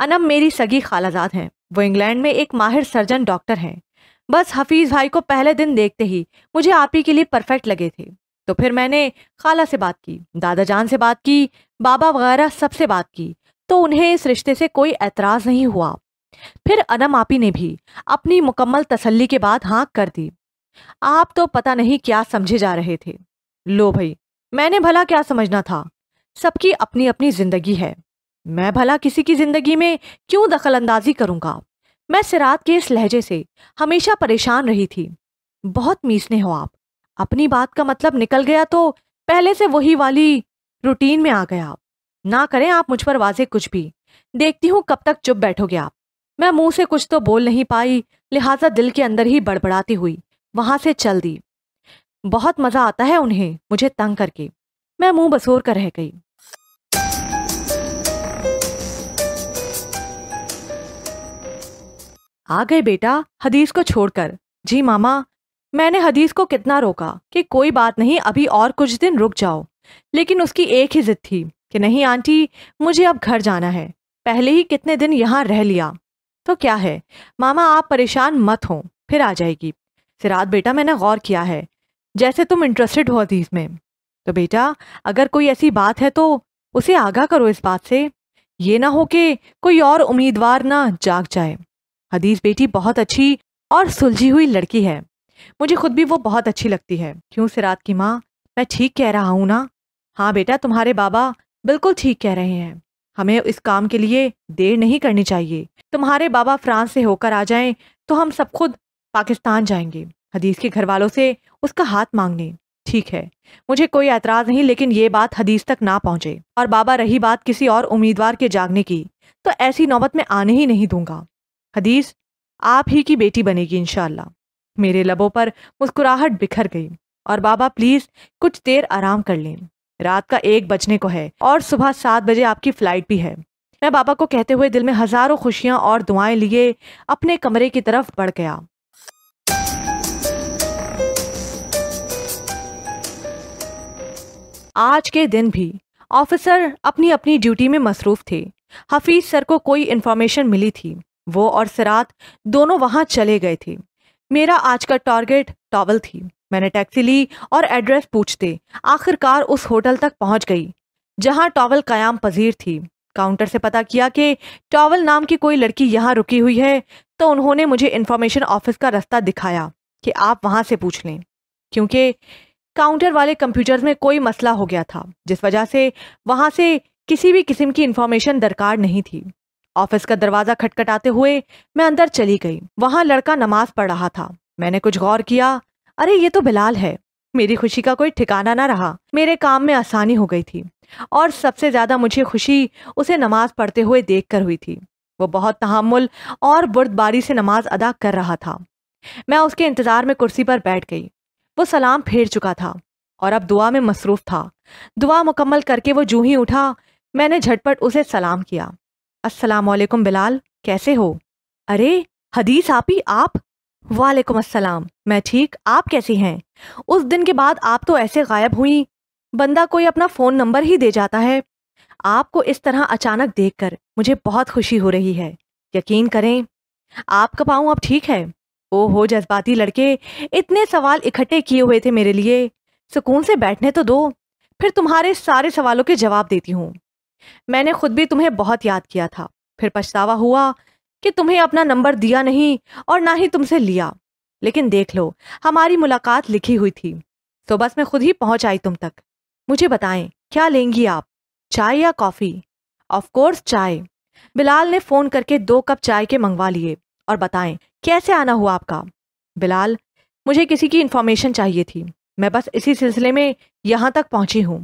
अनम मेरी सगी खालाजाद हैं वो इंग्लैंड में एक माहिर सर्जन डॉक्टर हैं बस हफीज़ भाई को पहले दिन देखते ही मुझे आप ही के लिए परफेक्ट लगे थे तो फिर मैंने खाला से बात की दादा जान से बात की बाबा वगैरह सबसे बात की तो उन्हें इस रिश्ते से कोई एतराज़ नहीं हुआ फिर अनम आपी ने भी अपनी मुकम्मल तसल्ली के बाद हाँ कर दी आप तो पता नहीं क्या समझे जा रहे थे लो भाई मैंने भला क्या समझना था सबकी अपनी अपनी जिंदगी है मैं भला किसी की जिंदगी में क्यों अंदाजी करूंगा मैं सिरात के इस लहजे से हमेशा परेशान रही थी बहुत मीसने हो आप अपनी बात का मतलब निकल गया तो पहले से वही वाली रूटीन में आ गया ना करें आप मुझ पर वाजे कुछ भी देखती हूँ कब तक चुप बैठोगे आप मैं मुंह से कुछ तो बोल नहीं पाई लिहाजा दिल के अंदर ही बड़बड़ाती हुई वहां से चल दी बहुत मजा आता है उन्हें मुझे तंग करके मैं मुंह बसोर कर रह गई आ गए बेटा हदीस को छोड़कर जी मामा मैंने हदीस को कितना रोका कि कोई बात नहीं अभी और कुछ दिन रुक जाओ लेकिन उसकी एक ही जिद थी कि नहीं आंटी मुझे अब घर जाना है पहले ही कितने दिन यहाँ रह लिया तो क्या है मामा आप परेशान मत हों फिर आ जाएगी सिराज बेटा मैंने गौर किया है जैसे तुम इंटरेस्टेड हो हदीस में तो बेटा अगर कोई ऐसी बात है तो उसे आगाह करो इस बात से ये ना हो कि कोई और उम्मीदवार ना जाग जाए हदीस बेटी बहुत अच्छी और सुलझी हुई लड़की है मुझे खुद भी वो बहुत अच्छी लगती है क्यों सिरात की माँ मैं ठीक कह रहा हूँ ना हाँ बेटा तुम्हारे बाबा बिल्कुल ठीक कह रहे हैं हमें इस काम के लिए देर नहीं करनी चाहिए तुम्हारे बाबा फ्रांस से होकर आ जाएं तो हम सब खुद पाकिस्तान जाएंगे हदीस के घर वालों से उसका हाथ मांगने ठीक है मुझे कोई एतराज़ नहीं लेकिन ये बात हदीस तक ना पहुंचे और बाबा रही बात किसी और उम्मीदवार के जागने की तो ऐसी नौबत में आने ही नहीं दूंगा हदीस आप ही की बेटी बनेगी इनशाला मेरे लबों पर मुस्कुराहट बिखर गई और बाबा प्लीज कुछ देर आराम कर लें रात का एक बजने को है और सुबह सात बजे आपकी फ्लाइट भी है मैं बाबा को कहते हुए दिल में हजारों खुशियां और दुआएं लिए अपने कमरे की तरफ बढ़ गया आज के दिन भी ऑफिसर अपनी अपनी ड्यूटी में मसरूफ थे हफीज सर को कोई इन्फॉर्मेशन मिली थी वो और सिरात दोनों वहां चले गए थे मेरा आज का टारगेट टॉवल थी मैंने टैक्सी ली और एड्रेस पूछते आखिरकार उस होटल तक पहुंच गई जहां टॉवल कयाम पजीर थी काउंटर से पता किया कि टॉवल नाम की कोई लड़की यहाँ रुकी हुई है तो उन्होंने मुझे इन्फॉर्मेशन ऑफिस का रास्ता दिखाया कि आप वहाँ से पूछ लें क्योंकि काउंटर वाले कंप्यूटर में कोई मसला हो गया था जिस वजह से वहाँ से किसी भी किस्म की इन्फॉर्मेशन दरकार नहीं थी ऑफिस का दरवाजा खटखटाते हुए मैं अंदर चली गई वहां लड़का नमाज पढ़ रहा था मैंने कुछ गौर किया अरे ये तो बिलाल है मेरी खुशी का कोई ठिकाना ना रहा मेरे काम में आसानी हो गई थी और सबसे ज्यादा मुझे खुशी उसे नमाज पढ़ते हुए देख कर हुई थी वो बहुत तहमुल और बुर्दबारी से नमाज अदा कर रहा था मैं उसके इंतजार में कुर्सी पर बैठ गई वो सलाम फेर चुका था और अब दुआ में मसरूफ था दुआ मुकम्मल करके वो जूही उठा मैंने झटपट उसे सलाम किया अस्सलाम वालेकुम बिलाल कैसे हो अरे हदीस आपी आप वालेकुम अस्सलाम मैं ठीक आप कैसी हैं उस दिन के बाद आप तो ऐसे गायब हुई बंदा कोई अपना फ़ोन नंबर ही दे जाता है आपको इस तरह अचानक देखकर मुझे बहुत खुशी हो रही है यकीन करें आपका पाऊँ अब ठीक है ओ हो जज्बाती लड़के इतने सवाल इकट्ठे किए हुए थे मेरे लिए सुकून से बैठने तो दो फिर तुम्हारे सारे सवालों के जवाब देती हूँ मैंने खुद भी तुम्हें बहुत याद किया था फिर पछतावा हुआ कि तुम्हें अपना नंबर दिया नहीं और ना ही तुमसे लिया लेकिन देख लो हमारी मुलाकात लिखी हुई थी तो बस मैं खुद ही पहुंच आई तुम तक मुझे बताएं क्या लेंगी आप चाय या कॉफ़ी ऑफ कोर्स चाय बिलाल ने फ़ोन करके दो कप चाय के मंगवा लिए और बताएं कैसे आना हुआ आपका बिलाल मुझे किसी की इन्फॉर्मेशन चाहिए थी मैं बस इसी सिलसिले में यहां तक पहुंची हूं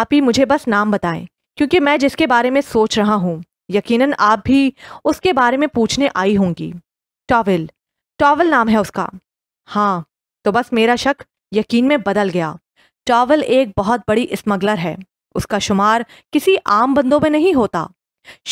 आप ही मुझे बस नाम बताएं क्योंकि मैं जिसके बारे में सोच रहा हूँ यकीनन आप भी उसके बारे में पूछने आई होंगी टॉवल टॉवल नाम है उसका हाँ तो बस मेरा शक यकीन में बदल गया टॉवल एक बहुत बड़ी स्मगलर है उसका शुमार किसी आम बंदों में नहीं होता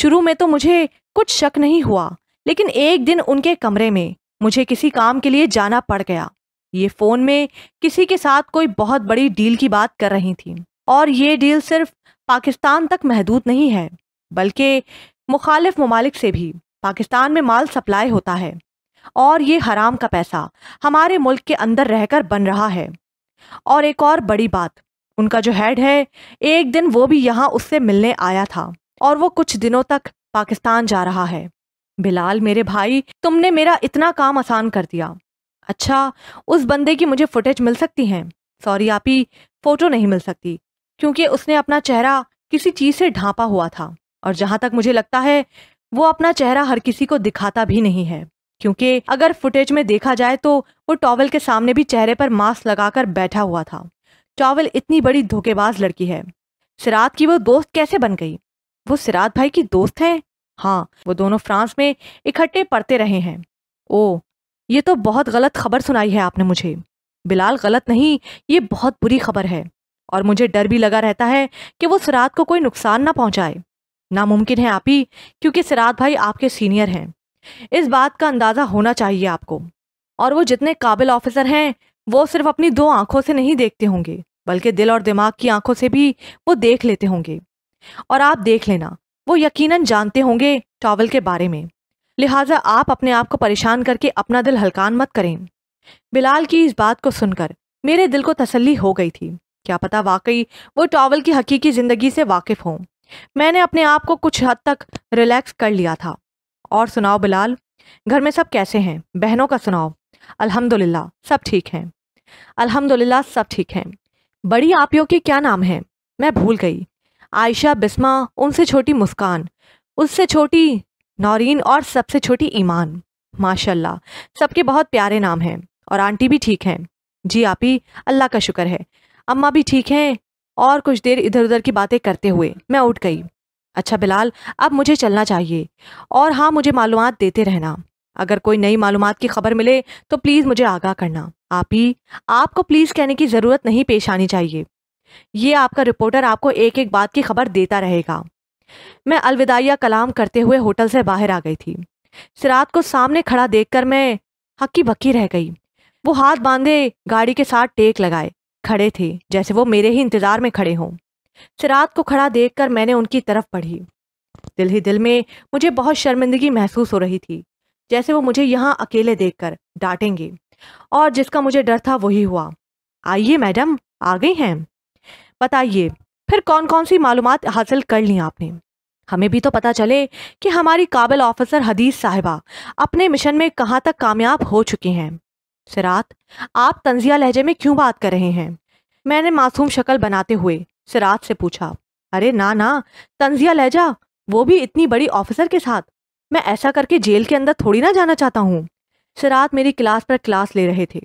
शुरू में तो मुझे कुछ शक नहीं हुआ लेकिन एक दिन उनके कमरे में मुझे किसी काम के लिए जाना पड़ गया ये फ़ोन में किसी के साथ कोई बहुत बड़ी डील की बात कर रही थी और ये डील सिर्फ पाकिस्तान तक महदूद नहीं है बल्कि मुखालिफ ममालिक से भी पाकिस्तान में माल सप्लाई होता है और ये हराम का पैसा हमारे मुल्क के अंदर रहकर बन रहा है और एक और बड़ी बात उनका जो हेड है एक दिन वो भी यहाँ उससे मिलने आया था और वो कुछ दिनों तक पाकिस्तान जा रहा है बिलाल मेरे भाई तुमने मेरा इतना काम आसान कर दिया अच्छा उस बंदे की मुझे फुटेज मिल सकती हैं सॉरी ही फ़ोटो नहीं मिल सकती क्योंकि उसने अपना चेहरा किसी चीज से ढांपा हुआ था और जहां तक मुझे लगता है वो अपना चेहरा हर किसी को दिखाता भी नहीं है क्योंकि अगर फुटेज में देखा जाए तो वो टॉवल के सामने भी चेहरे पर मास्क लगाकर बैठा हुआ था टॉवल इतनी बड़ी धोखेबाज लड़की है सिरात की वो दोस्त कैसे बन गई वो सिरात भाई की दोस्त है हाँ वो दोनों फ्रांस में इकट्ठे पढ़ते रहे हैं ओ ये तो बहुत गलत खबर सुनाई है आपने मुझे बिलाल गलत नहीं ये बहुत बुरी खबर है और मुझे डर भी लगा रहता है कि वो सिरात को कोई नुकसान ना पहुंचाए नामुमकिन है आप ही क्योंकि सिरात भाई आपके सीनियर हैं इस बात का अंदाज़ा होना चाहिए आपको और वो जितने काबिल ऑफिसर हैं वो सिर्फ अपनी दो आंखों से नहीं देखते होंगे बल्कि दिल और दिमाग की आंखों से भी वो देख लेते होंगे और आप देख लेना वो यकीनन जानते होंगे टॉवल के बारे में लिहाजा आप अपने आप को परेशान करके अपना दिल हलकान मत करें बिलाल की इस बात को सुनकर मेरे दिल को तसल्ली हो गई थी क्या पता वाकई वो टॉवल की हकीकी ज़िंदगी से वाकिफ़ हों मैंने अपने आप को कुछ हद तक रिलैक्स कर लिया था और सुनाओ बिलाल घर में सब कैसे हैं बहनों का सुनाओ अल्हम्दुलिल्लाह सब ठीक हैं अल्हम्दुलिल्लाह सब ठीक हैं बड़ी आपियों के क्या नाम हैं मैं भूल गई आयशा बिस्मा उनसे छोटी मुस्कान उससे छोटी नौरीन और सबसे छोटी ईमान माशाल्लाह सबके बहुत प्यारे नाम हैं और आंटी भी ठीक हैं जी आपी अल्लाह का शुक्र है अम्मा भी ठीक हैं और कुछ देर इधर उधर की बातें करते हुए मैं उठ गई अच्छा बिलाल अब मुझे चलना चाहिए और हाँ मुझे मालूम देते रहना अगर कोई नई मालूम की खबर मिले तो प्लीज़ मुझे आगाह करना आप ही आपको प्लीज़ कहने की ज़रूरत नहीं पेश आनी चाहिए ये आपका रिपोर्टर आपको एक एक बात की खबर देता रहेगा मैं अलविदाया कलाम करते हुए होटल से बाहर आ गई थी सिरात को सामने खड़ा देखकर मैं हक्की बक्की रह गई वो हाथ बांधे गाड़ी के साथ टेक लगाए खड़े थे जैसे वो मेरे ही इंतजार में खड़े हों सिराज को खड़ा देखकर मैंने उनकी तरफ पढ़ी दिल ही दिल में मुझे बहुत शर्मिंदगी महसूस हो रही थी जैसे वो मुझे यहाँ अकेले देखकर डांटेंगे और जिसका मुझे डर था वही हुआ आइए मैडम आ गई हैं बताइए फिर कौन कौन सी मालूम हासिल कर ली आपने हमें भी तो पता चले कि हमारी काबिल ऑफिसर हदीस साहिबा अपने मिशन में कहाँ तक कामयाब हो चुकी हैं सिरात आप तंजिया लहजे में क्यों बात कर रहे हैं मैंने मासूम शक्ल बनाते हुए सिरात से पूछा अरे ना ना तंजिया लहजा वो भी इतनी बड़ी ऑफिसर के साथ मैं ऐसा करके जेल के अंदर थोड़ी ना जाना चाहता हूँ सिरात मेरी क्लास पर क्लास ले रहे थे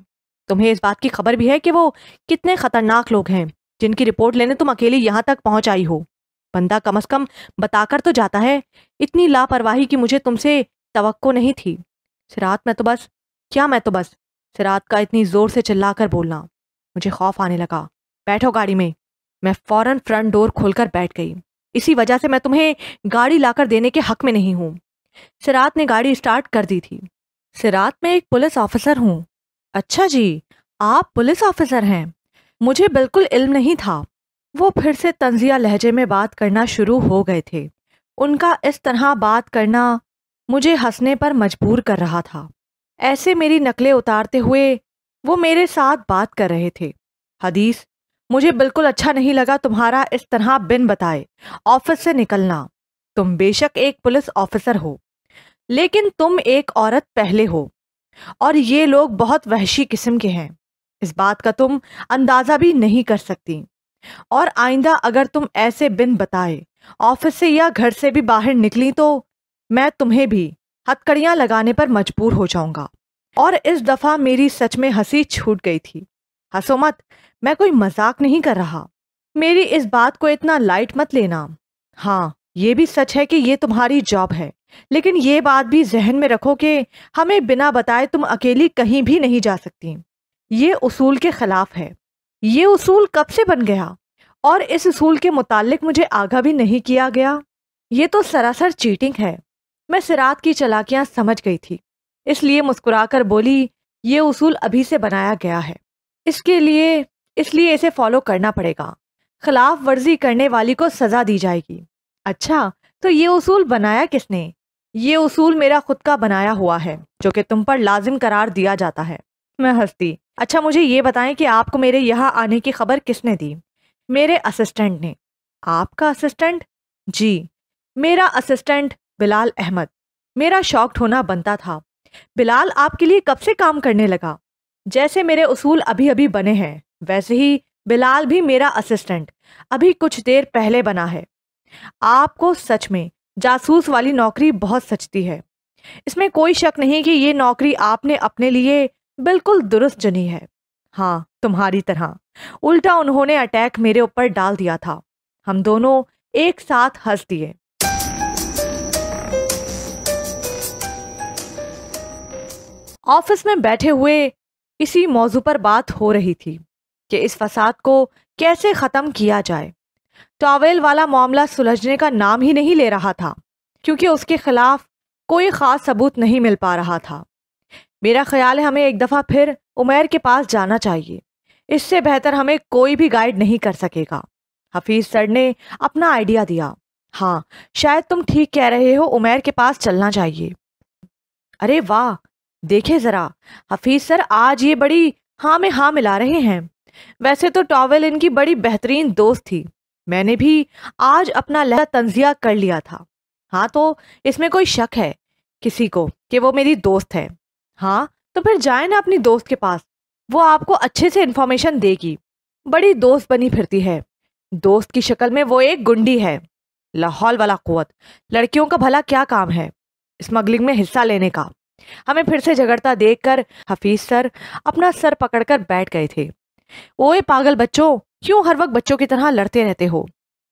तुम्हें इस बात की खबर भी है कि वो कितने खतरनाक लोग हैं जिनकी रिपोर्ट लेने तुम अकेली यहाँ तक पहुँच आई हो बंदा कम अज कम बताकर तो जाता है इतनी लापरवाही की मुझे तुमसे तवक्को नहीं थी सिरात मैं तो बस क्या मैं तो बस सिरात का इतनी ज़ोर से चिल्लाकर बोलना मुझे खौफ आने लगा बैठो गाड़ी में मैं फ़ौरन फ्रंट डोर खोलकर बैठ गई इसी वजह से मैं तुम्हें गाड़ी लाकर देने के हक में नहीं हूँ सिरात ने गाड़ी स्टार्ट कर दी थी सिरात में एक पुलिस ऑफिसर हूँ अच्छा जी आप पुलिस ऑफिसर हैं मुझे बिल्कुल इल्म नहीं था वो फिर से तंजिया लहजे में बात करना शुरू हो गए थे उनका इस तरह बात करना मुझे हंसने पर मजबूर कर रहा था ऐसे मेरी नकलें उतारते हुए वो मेरे साथ बात कर रहे थे हदीस मुझे बिल्कुल अच्छा नहीं लगा तुम्हारा इस तरह बिन बताए ऑफिस से निकलना तुम बेशक एक पुलिस ऑफिसर हो लेकिन तुम एक औरत पहले हो और ये लोग बहुत वहशी किस्म के हैं इस बात का तुम अंदाज़ा भी नहीं कर सकती और आइंदा अगर तुम ऐसे बिन बताए ऑफिस से या घर से भी बाहर निकली तो मैं तुम्हें भी हथकड़ियाँ लगाने पर मजबूर हो जाऊंगा और इस दफ़ा मेरी सच में हंसी छूट गई थी हंसो मत मैं कोई मजाक नहीं कर रहा मेरी इस बात को इतना लाइट मत लेना हाँ ये भी सच है कि ये तुम्हारी जॉब है लेकिन ये बात भी जहन में रखो कि हमें बिना बताए तुम अकेली कहीं भी नहीं जा सकती ये उसूल के ख़िलाफ़ है ये उसूल कब से बन गया और इस उसूल के मुतालिक मुझे आगा भी नहीं किया गया ये तो सरासर चीटिंग है मैं सिरात की चलाकियां समझ गई थी इसलिए मुस्कुराकर बोली ये उसूल अभी से बनाया गया है इसके लिए इसलिए इसे फॉलो करना पड़ेगा खिलाफ वर्जी करने वाली को सज़ा दी जाएगी अच्छा तो ये उसूल बनाया किसने ये उसूल मेरा खुद का बनाया हुआ है जो कि तुम पर लाजिम करार दिया जाता है मैं हंसती अच्छा मुझे ये बताएं कि आपको मेरे यहाँ आने की खबर किसने दी मेरे असिस्टेंट ने आपका असिस्टेंट जी मेरा असिस्टेंट बिलाल अहमद मेरा शौक होना बनता था बिलाल आपके लिए कब से काम करने लगा जैसे मेरे उसूल अभी अभी बने हैं वैसे ही बिलाल भी मेरा असिस्टेंट अभी कुछ देर पहले बना है आपको सच में जासूस वाली नौकरी बहुत सचती है इसमें कोई शक नहीं कि ये नौकरी आपने अपने लिए बिल्कुल दुरुस्त जनी है हाँ तुम्हारी तरह उल्टा उन्होंने अटैक मेरे ऊपर डाल दिया था हम दोनों एक साथ हंस दिए ऑफिस में बैठे हुए इसी मौजू पर बात हो रही थी कि इस फसाद को कैसे ख़त्म किया जाए टावेल वाला मामला सुलझने का नाम ही नहीं ले रहा था क्योंकि उसके खिलाफ कोई ख़ास सबूत नहीं मिल पा रहा था मेरा ख्याल है हमें एक दफ़ा फिर उमेर के पास जाना चाहिए इससे बेहतर हमें कोई भी गाइड नहीं कर सकेगा हफीज सर ने अपना आइडिया दिया हाँ शायद तुम ठीक कह रहे हो उमेर के पास चलना चाहिए अरे वाह देखे ज़रा हफीज़ सर आज ये बड़ी हाँ में हाँ मिला रहे हैं वैसे तो टॉवेल इनकी बड़ी बेहतरीन दोस्त थी मैंने भी आज अपना लह तंजिया कर लिया था हाँ तो इसमें कोई शक है किसी को कि वो मेरी दोस्त है हाँ तो फिर जाए ना अपनी दोस्त के पास वो आपको अच्छे से इन्फॉर्मेशन देगी बड़ी दोस्त बनी फिरती है दोस्त की शक्ल में वो एक गुंडी है लाहौल वाला कुत लड़कियों का भला क्या काम है स्मगलिंग में हिस्सा लेने का हमें फिर से झगड़ता देखकर हफीज सर अपना सर पकड़कर बैठ गए थे ओए पागल बच्चों क्यों हर वक्त बच्चों की तरह लड़ते रहते हो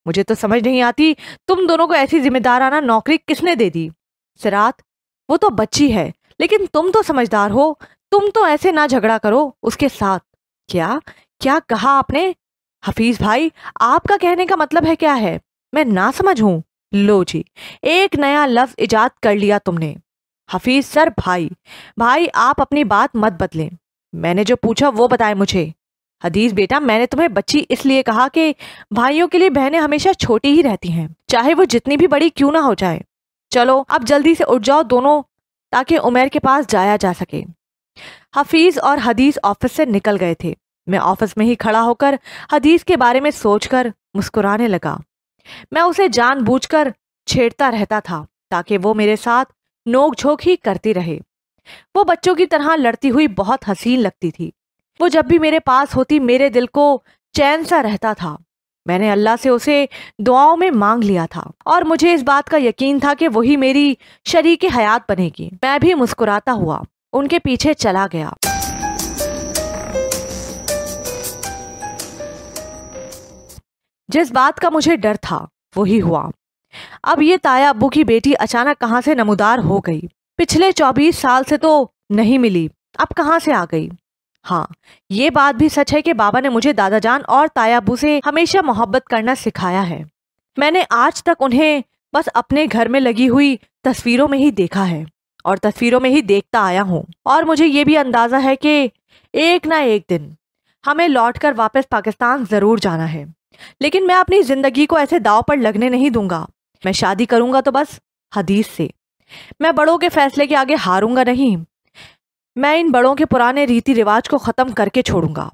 मुझे तो समझ नहीं आती तुम दोनों को ऐसी जिम्मेदाराना नौकरी किसने दे दी सिरात वो तो बच्ची है लेकिन तुम तो समझदार हो तुम तो ऐसे ना झगड़ा करो उसके साथ क्या क्या कहा आपने हफीज भाई आपका कहने का मतलब है क्या है मैं ना समझ हूं लो जी एक नया लफ्ज इजाद कर लिया तुमने हफीज सर भाई भाई आप अपनी बात मत बदलें मैंने जो पूछा वो बताए मुझे हदीस बेटा मैंने तुम्हें बच्ची इसलिए कहा कि भाइयों के लिए बहनें हमेशा छोटी ही रहती हैं चाहे वो जितनी भी बड़ी क्यों ना हो जाए चलो अब जल्दी से उठ जाओ दोनों ताकि उमेर के पास जाया जा सके हफीज़ और हदीस ऑफिस से निकल गए थे मैं ऑफिस में ही खड़ा होकर हदीस के बारे में सोचकर मुस्कुराने लगा मैं उसे जानबूझकर छेड़ता रहता था ताकि वो मेरे साथ नोकझोंक ही करती रहे वो बच्चों की तरह लड़ती हुई बहुत हसीन लगती थी वो जब भी मेरे पास होती मेरे दिल को चैन सा रहता था मैंने अल्लाह से उसे दुआओं में मांग लिया था और मुझे इस बात का यकीन था कि वही मेरी शरीक हयात बनेगी मैं भी मुस्कुराता हुआ उनके पीछे चला गया जिस बात का मुझे डर था वही हुआ अब ये ताया अबू की बेटी अचानक कहाँ से नमोदार हो गई पिछले चौबीस साल से तो नहीं मिली अब कहाँ से आ गई हाँ ये बात भी सच है कि बाबा ने मुझे दादा जान और ताया अबू से हमेशा मोहब्बत करना सिखाया है मैंने आज तक उन्हें बस अपने घर में लगी हुई तस्वीरों में ही देखा है और तस्वीरों में ही देखता आया हूँ और मुझे ये भी अंदाज़ा है कि एक ना एक दिन हमें लौटकर वापस पाकिस्तान ज़रूर जाना है लेकिन मैं अपनी ज़िंदगी को ऐसे दाव पर लगने नहीं दूंगा मैं शादी करूंगा तो बस हदीस से मैं बड़ों के फैसले के आगे हारूंगा नहीं मैं इन बड़ों के पुराने रीति रिवाज को ख़त्म करके छोड़ूंगा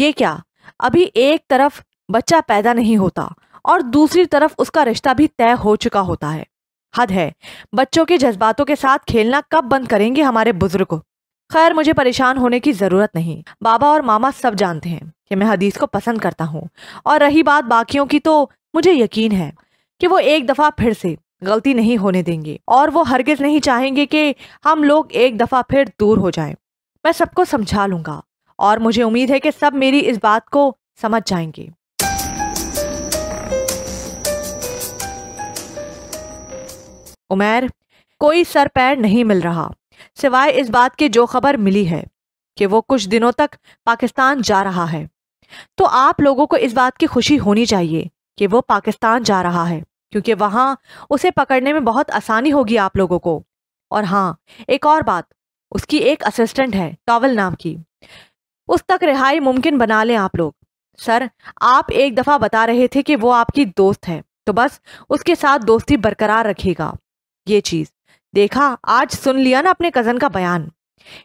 ये क्या अभी एक तरफ बच्चा पैदा नहीं होता और दूसरी तरफ उसका रिश्ता भी तय हो चुका होता है हद है बच्चों के जज्बातों के साथ खेलना कब बंद करेंगे हमारे बुजुर्ग खैर मुझे परेशान होने की ज़रूरत नहीं बाबा और मामा सब जानते हैं कि मैं हदीस को पसंद करता हूँ और रही बात बाकियों की तो मुझे यकीन है कि वो एक दफ़ा फिर से गलती नहीं होने देंगे और वो हरगिज़ नहीं चाहेंगे कि हम लोग एक दफ़ा फिर दूर हो जाएं। मैं सबको समझा लूंगा और मुझे उम्मीद है कि सब मेरी इस बात को समझ जाएंगे उमैर कोई सर पैर नहीं मिल रहा सिवाय इस बात के जो खबर मिली है कि वो कुछ दिनों तक पाकिस्तान जा रहा है तो आप लोगों को इस बात की खुशी होनी चाहिए कि वो पाकिस्तान जा रहा है क्योंकि वहाँ उसे पकड़ने में बहुत आसानी होगी आप लोगों को और हाँ एक और बात उसकी एक असिस्टेंट है टॉवल नाम की उस तक रिहाई मुमकिन बना लें आप लोग सर आप एक दफ़ा बता रहे थे कि वो आपकी दोस्त है तो बस उसके साथ दोस्ती बरकरार रखेगा ये चीज़ देखा आज सुन लिया ना अपने कज़न का बयान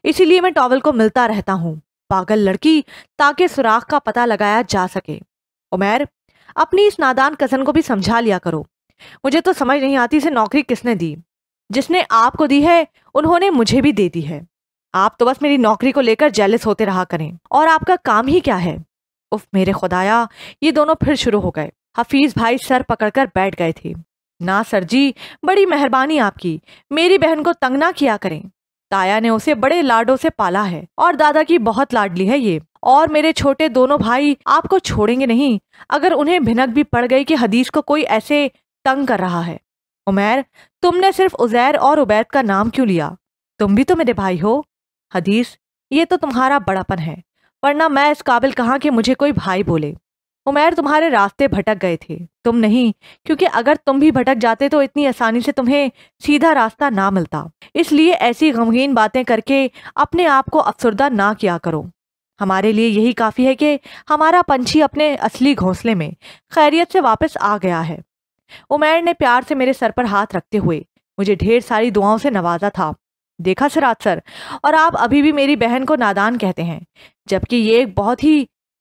इसीलिए मैं टॉवल को मिलता रहता हूँ पागल लड़की ताकि सुराख का पता लगाया जा सके उमेर अपनी इस नादान कजन को भी समझा लिया करो मुझे तो समझ नहीं आती इसे नौकरी किसने दी जिसने आपको दी है उन्होंने मुझे भी दे दी है आप तो बस मेरी नौकरी को लेकर जेलिस होते रहा करें और आपका काम ही क्या है उफ मेरे खुदाया ये दोनों फिर शुरू हो गए हफीज भाई सर पकड़कर बैठ गए थे ना सर जी बड़ी मेहरबानी आपकी मेरी बहन को तंग ना किया करें ताया ने उसे बड़े लाडों से पाला है और दादा की बहुत लाडली है ये और मेरे छोटे दोनों भाई आपको छोड़ेंगे नहीं अगर उन्हें भिनक भी पड़ गई कि हदीस को कोई ऐसे तंग कर रहा है उमैर तुमने सिर्फ उजैर और उबैद का नाम क्यों लिया तुम भी तो मेरे भाई हो हदीस ये तो तुम्हारा बड़ापन है वरना मैं इस काबिल कहाँ कि मुझे कोई भाई बोले उमैर तुम्हारे रास्ते भटक गए थे तुम नहीं क्योंकि अगर तुम भी भटक जाते तो इतनी आसानी से तुम्हें सीधा रास्ता ना मिलता इसलिए ऐसी गमगीन बातें करके अपने आप को अफसरदा ना किया करो हमारे लिए यही काफ़ी है कि हमारा पंछी अपने असली घोंसले में खैरियत से वापस आ गया है उमैर ने प्यार से मेरे सर पर हाथ रखते हुए मुझे ढेर सारी दुआओं से नवाजा था देखा सिराज सर और आप अभी भी मेरी बहन को नादान कहते हैं जबकि ये एक बहुत ही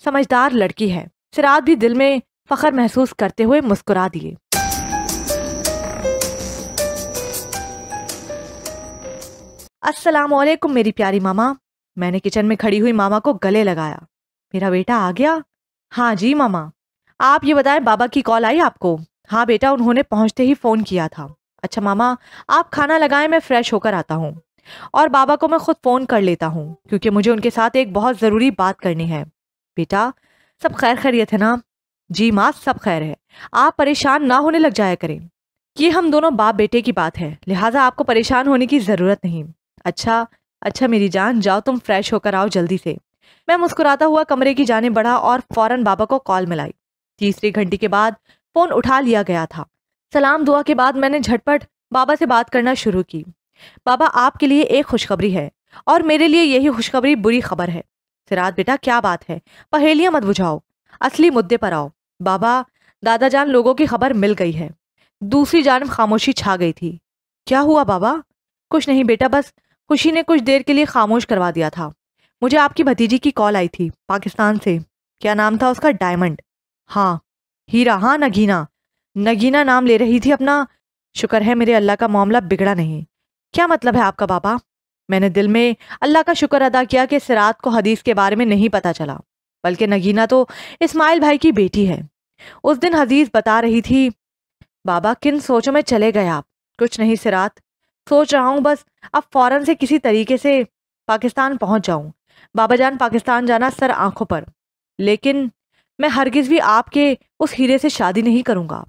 समझदार लड़की है सिराज भी दिल में फख्र महसूस करते हुए मुस्कुरा दिए असलकुम मेरी प्यारी मामा मैंने किचन में खड़ी हुई मामा को गले लगाया मेरा बेटा आ गया हाँ जी मामा आप ये बताएं बाबा की कॉल आई आपको हाँ बेटा उन्होंने पहुंचते ही फ़ोन किया था अच्छा मामा आप खाना लगाएं मैं फ़्रेश होकर आता हूँ और बाबा को मैं खुद फ़ोन कर लेता हूँ क्योंकि मुझे उनके साथ एक बहुत ज़रूरी बात करनी है बेटा सब खैर खैरियत है ना जी माँ सब खैर है आप परेशान ना होने लग जाया करें ये हम दोनों बाप बेटे की बात है लिहाजा आपको परेशान होने की ज़रूरत नहीं अच्छा अच्छा मेरी जान जाओ तुम फ्रेश होकर आओ जल्दी से मैं मुस्कुराता हुआ कमरे की जाने बढ़ा और फौरन बाबा को कॉल मिलाई तीसरी घंटी के बाद फ़ोन उठा लिया गया था सलाम दुआ के बाद मैंने झटपट बाबा से बात करना शुरू की बाबा आपके लिए एक खुशखबरी है और मेरे लिए यही खुशखबरी बुरी खबर है सिराज बेटा क्या बात है पहेलियां मत बुझाओ असली मुद्दे पर आओ बाबा दादा जान लोगों की खबर मिल गई है दूसरी जानब खामोशी छा गई थी क्या हुआ बाबा कुछ नहीं बेटा बस खुशी ने कुछ देर के लिए खामोश करवा दिया था मुझे आपकी भतीजी की कॉल आई थी पाकिस्तान से क्या नाम था उसका डायमंड हाँ हीरा हाँ नगीना नगीना नाम ले रही थी अपना शुक्र है मेरे अल्लाह का मामला बिगड़ा नहीं क्या मतलब है आपका बाबा मैंने दिल में अल्लाह का शुक्र अदा किया कि सिरात को हदीस के बारे में नहीं पता चला बल्कि नगीना तो इस्माइल भाई की बेटी है उस दिन हदीस बता रही थी बाबा किन सोचों में चले गए आप कुछ नहीं सिरात सोच रहा हूँ बस अब फ़ौरन से किसी तरीके से पाकिस्तान पहुँच जाऊँ बाबा जान पाकिस्तान जाना सर आंखों पर लेकिन मैं हरगिज़ भी आपके उस हीरे से शादी नहीं करूँगा